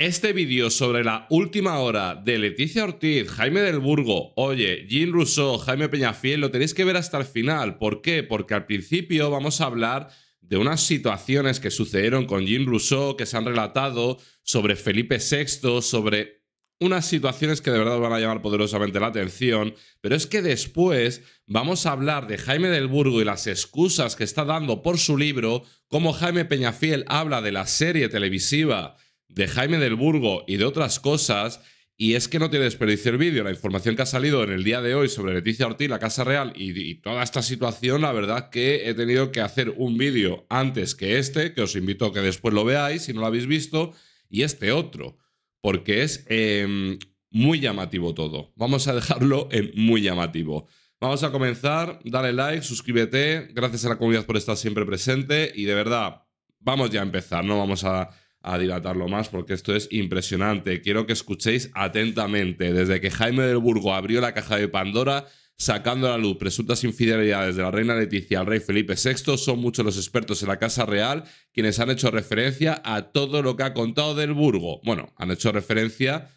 Este vídeo sobre la última hora de Leticia Ortiz, Jaime del Burgo, oye, Jean Rousseau, Jaime Peñafiel, lo tenéis que ver hasta el final. ¿Por qué? Porque al principio vamos a hablar de unas situaciones que sucedieron con Jean Rousseau, que se han relatado, sobre Felipe VI, sobre unas situaciones que de verdad van a llamar poderosamente la atención, pero es que después vamos a hablar de Jaime del Burgo y las excusas que está dando por su libro, cómo Jaime Peñafiel habla de la serie televisiva de Jaime del Burgo y de otras cosas. Y es que no tiene desperdicio el vídeo. La información que ha salido en el día de hoy sobre Leticia Ortiz, la Casa Real y, toda esta situación, la verdad que he tenido que hacer un vídeo antes que este, que os invito a que después lo veáis si no lo habéis visto, y este otro, porque es em, muy llamativo todo. Vamos a dejarlo en muy llamativo. Vamos a comenzar, dale like, suscríbete, gracias a la comunidad por estar siempre presente y de verdad, vamos ya a empezar, no vamos a a dilatarlo más porque esto es impresionante. Quiero que escuchéis atentamente. Desde que Jaime del Burgo abrió la caja de Pandora, sacando a la luz presuntas infidelidades de la reina Leticia al rey Felipe VI, son muchos los expertos en la Casa Real quienes han hecho referencia a todo lo que ha contado del Burgo. Bueno, han hecho referencia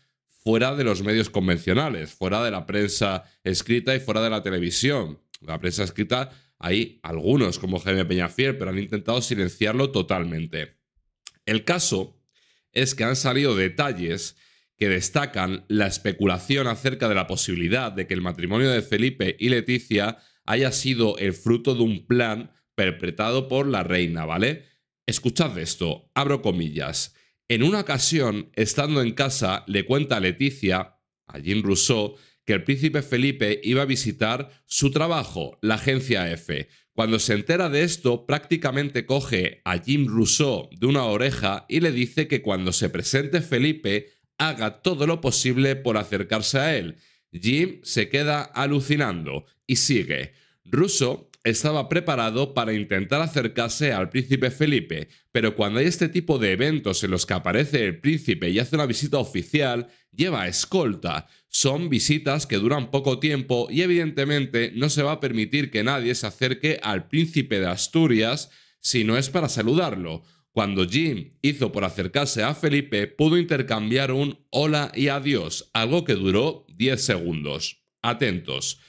fuera de los medios convencionales, fuera de la prensa escrita y fuera de la televisión. La prensa escrita hay algunos, como Jaime Peñafiel, pero han intentado silenciarlo totalmente. El caso es que han salido detalles que destacan la especulación acerca de la posibilidad de que el matrimonio de Felipe y Leticia haya sido el fruto de un plan perpetrado por la reina, ¿vale? Escuchad esto, abro comillas. En una ocasión, estando en casa, le cuenta a Leticia, a Jean Rousseau, que el príncipe Felipe iba a visitar su trabajo, la agencia F, cuando se entera de esto, prácticamente coge a Jim Rousseau de una oreja y le dice que cuando se presente Felipe haga todo lo posible por acercarse a él. Jim se queda alucinando y sigue. Russo estaba preparado para intentar acercarse al príncipe Felipe, pero cuando hay este tipo de eventos en los que aparece el príncipe y hace una visita oficial, lleva escolta. Son visitas que duran poco tiempo y evidentemente no se va a permitir que nadie se acerque al príncipe de Asturias si no es para saludarlo. Cuando Jim hizo por acercarse a Felipe, pudo intercambiar un hola y adiós, algo que duró 10 segundos. Atentos.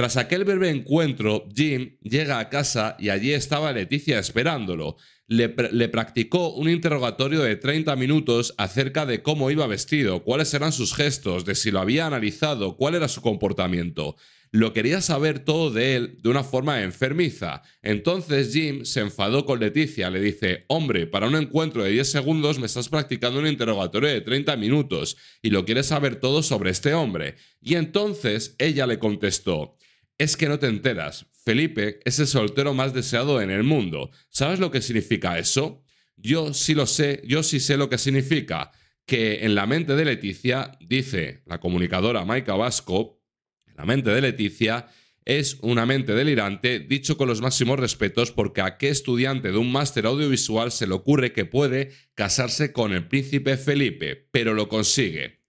Tras aquel breve encuentro, Jim llega a casa y allí estaba Leticia esperándolo. Le, practicó un interrogatorio de 30 minutos acerca de cómo iba vestido, cuáles eran sus gestos, de si lo había analizado, cuál era su comportamiento. Lo quería saber todo de él de una forma enfermiza. Entonces Jim se enfadó con Leticia, le dice, hombre, para un encuentro de 10 segundos me estás practicando un interrogatorio de 30 minutos y lo quieres saber todo sobre este hombre. Y entonces ella le contestó, es que no te enteras. Felipe es el soltero más deseado en el mundo. ¿Sabes lo que significa eso? Yo sí lo sé, yo sí sé lo que significa. Que en la mente de Leticia, dice la comunicadora Maika Vasco, en la mente de Leticia es una mente delirante, dicho con los máximos respetos, porque a qué estudiante de un máster audiovisual se le ocurre que puede casarse con el príncipe Felipe, pero lo consigue.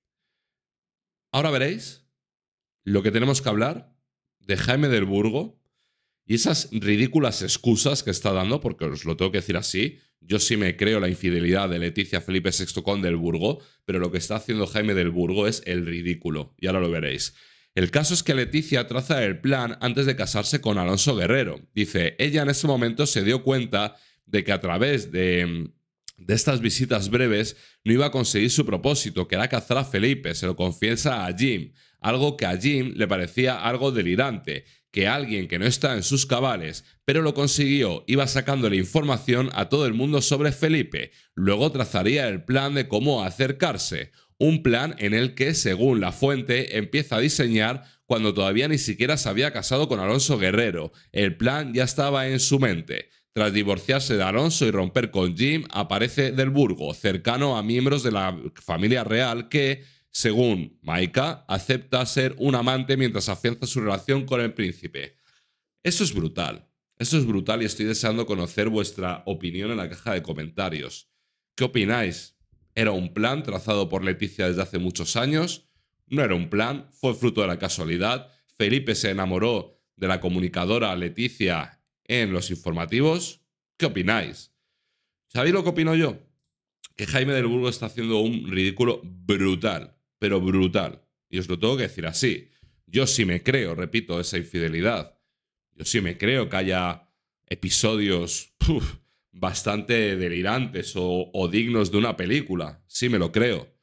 Ahora veréis lo que tenemos que hablar Jaime del Burgo y esas ridículas excusas que está dando, porque os lo tengo que decir así, yo sí me creo la infidelidad de Leticia Felipe VI con del Burgo, pero lo que está haciendo Jaime del Burgo es el ridículo, y ahora lo veréis. El caso es que Leticia traza el plan antes de casarse con Alonso Guerrero. Dice, ella en ese momento se dio cuenta de que a través de de estas visitas breves no iba a conseguir su propósito, que era cazar a Felipe, se lo confiesa a Jim, algo que a Jim le parecía algo delirante, que alguien que no está en sus cabales, pero lo consiguió, iba sacando la información a todo el mundo sobre Felipe, luego trazaría el plan de cómo acercarse, un plan en el que, según la fuente, empieza a diseñar cuando todavía ni siquiera se había casado con Alonso Guerrero, el plan ya estaba en su mente. Tras divorciarse de Alonso y romper con Jim, aparece del Burgo, cercano a miembros de la familia real que, según Maika, acepta ser un amante mientras afianza su relación con el príncipe. Eso es brutal. Eso es brutal y estoy deseando conocer vuestra opinión en la caja de comentarios. ¿Qué opináis? ¿Era un plan trazado por Leticia desde hace muchos años? No era un plan, fue fruto de la casualidad. Felipe se enamoró de la comunicadora Leticia en los informativos. ¿Qué opináis? ¿Sabéis lo que opino yo? Que Jaime del Burgo está haciendo un ridículo brutal, pero brutal. Y os lo tengo que decir así. Yo sí me creo, repito, esa infidelidad. Yo sí me creo que haya episodios bastante delirantes o dignos de una película. Sí me lo creo.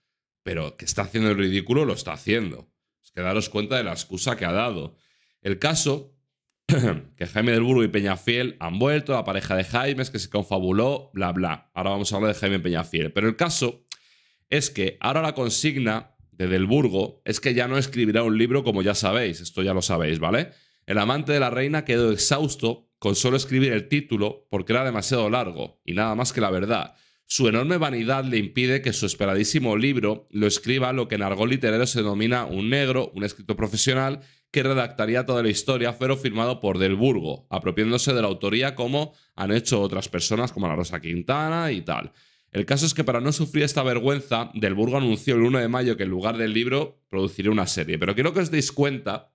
Pero que está haciendo el ridículo, lo está haciendo. Es que daros cuenta de la excusa que ha dado. El caso que Jaime del Burgo y Peñafiel han vuelto, la pareja de Jaime es que se confabuló, bla, bla. Ahora vamos a hablar de Jaime Peñafiel. Pero el caso es que ahora la consigna de Del Burgo es que ya no escribirá un libro como ya sabéis, esto ya lo sabéis, ¿vale? El amante de la reina quedó exhausto con solo escribir el título porque era demasiado largo y nada más que la verdad. Su enorme vanidad le impide que su esperadísimo libro lo escriba lo que en argot literario se denomina un negro, un escrito profesional, que redactaría toda la historia, pero firmado por Del Burgo, apropiándose de la autoría como han hecho otras personas como la Rosa Quintana y tal. El caso es que para no sufrir esta vergüenza, Del Burgo anunció el 1 de mayo que en lugar del libro produciría una serie. Pero quiero que os deis cuenta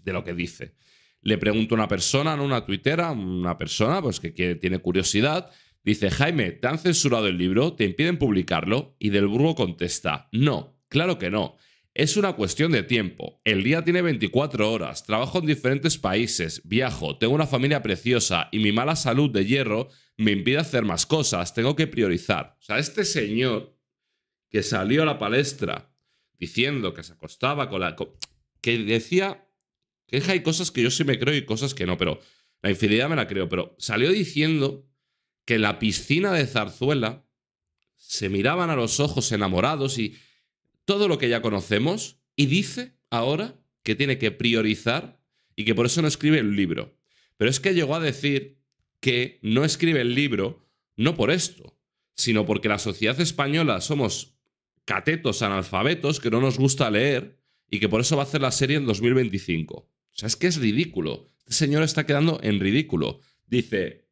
de lo que dice. Le pregunto a una persona, no una tuitera, una persona pues que tiene curiosidad, Dice, Jaime, ¿te han censurado el libro? ¿Te impiden publicarlo? Y Del Burgo contesta, no, claro que no. Es una cuestión de tiempo. El día tiene 24 horas, trabajo en diferentes países, viajo, tengo una familia preciosa y mi mala salud de hierro me impide hacer más cosas, tengo que priorizar. O sea, este señor que salió a la palestra diciendo que se acostaba con la... que decía que hay cosas que yo sí me creo y cosas que no, pero la infidelidad me la creo, pero salió diciendo que la piscina de Zarzuela se miraban a los ojos enamorados y todo lo que ya conocemos, y dice ahora que tiene que priorizar y que por eso no escribe el libro. Pero es que llegó a decir que no escribe el libro no por esto, sino porque la sociedad española somos catetos analfabetos que no nos gusta leer y que por eso va a hacer la serie en 2025. O sea, es que es ridículo. Este señor está quedando en ridículo. Dice,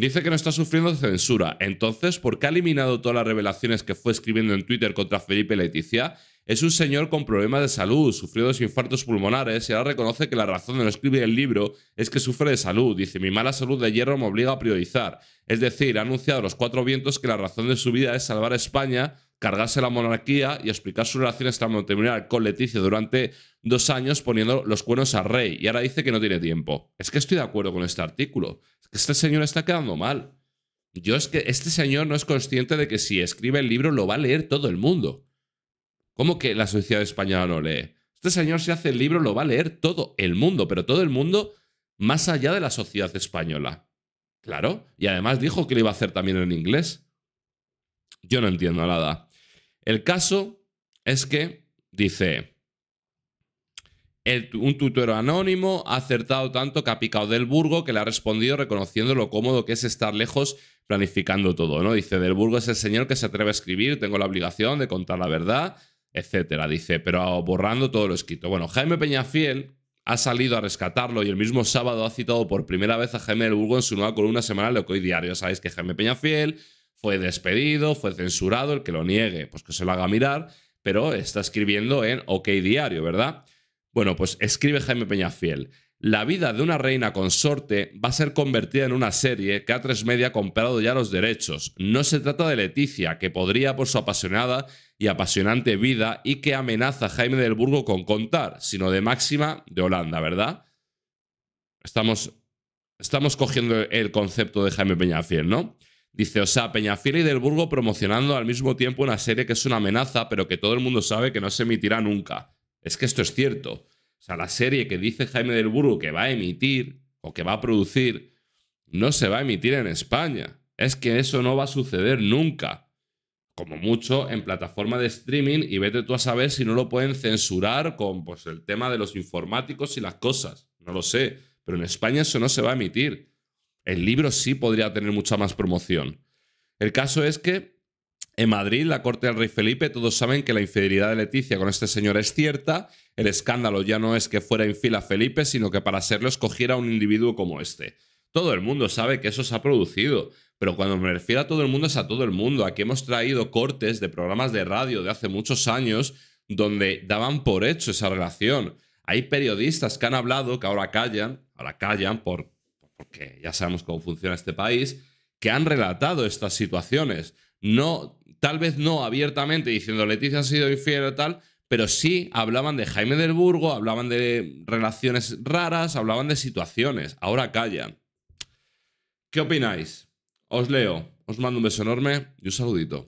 Dice que no está sufriendo censura. Entonces, ¿por qué ha eliminado todas las revelaciones que fue escribiendo en Twitter contra Felipe Leticia? Es un señor con problemas de salud, sufrió dos infartos pulmonares y ahora reconoce que la razón de no escribir el libro es que sufre de salud. Dice, mi mala salud de hierro me obliga a priorizar. Es decir, ha anunciado a los cuatro vientos que la razón de su vida es salvar a España cargarse la monarquía y explicar sus relación extramatrimonial con Leticia durante dos años poniendo los cuernos al rey. Y ahora dice que no tiene tiempo. Es que estoy de acuerdo con este artículo. Es que este señor está quedando mal. Yo es que este señor no es consciente de que si escribe el libro lo va a leer todo el mundo. ¿Cómo que la sociedad española no lee? Este señor si hace el libro lo va a leer todo el mundo, pero todo el mundo más allá de la sociedad española. Claro, y además dijo que lo iba a hacer también en inglés. Yo no entiendo nada. El caso es que dice, un tutor anónimo ha acertado tanto que ha picado del Burgo que le ha respondido reconociendo lo cómodo que es estar lejos planificando todo, ¿no? Dice, del Burgo es el señor que se atreve a escribir, tengo la obligación de contar la verdad, etcétera, dice, pero borrando todo lo escrito. Bueno, Jaime Peñafiel ha salido a rescatarlo y el mismo sábado ha citado por primera vez a Jaime del Burgo en su nueva columna semanal de Hoy Diario. Sabéis que Jaime Peñafiel fue despedido, fue censurado, el que lo niegue, pues que se lo haga mirar, pero está escribiendo en OK Diario, ¿verdad? Bueno, pues escribe Jaime Peñafiel. La vida de una reina consorte va a ser convertida en una serie que a tres Media ha comprado ya los derechos. No se trata de Leticia, que podría por su apasionada y apasionante vida y que amenaza Jaime del Burgo con contar, sino de Máxima de Holanda, ¿verdad? Estamos, estamos cogiendo el concepto de Jaime Peñafiel, ¿no? Dice, o sea, Peñafiel y Del Burgo promocionando al mismo tiempo una serie que es una amenaza, pero que todo el mundo sabe que no se emitirá nunca. Es que esto es cierto. O sea, la serie que dice Jaime Del Burgo que va a emitir o que va a producir, no se va a emitir en España. Es que eso no va a suceder nunca. Como mucho en plataforma de streaming y vete tú a saber si no lo pueden censurar con pues, el tema de los informáticos y las cosas. No lo sé, pero en España eso no se va a emitir. El libro sí podría tener mucha más promoción. El caso es que en Madrid, la corte del rey Felipe, todos saben que la infidelidad de Leticia con este señor es cierta. El escándalo ya no es que fuera en fila Felipe, sino que para serlo escogiera un individuo como este. Todo el mundo sabe que eso se ha producido, pero cuando me refiero a todo el mundo es a todo el mundo. Aquí hemos traído cortes de programas de radio de hace muchos años donde daban por hecho esa relación. Hay periodistas que han hablado, que ahora callan, ahora callan por porque ya sabemos cómo funciona este país, que han relatado estas situaciones. No, tal vez no abiertamente diciendo Leticia ha sido infiel o tal, pero sí hablaban de Jaime del Burgo, hablaban de relaciones raras, hablaban de situaciones. Ahora callan. ¿Qué opináis? Os leo, os mando un beso enorme y un saludito.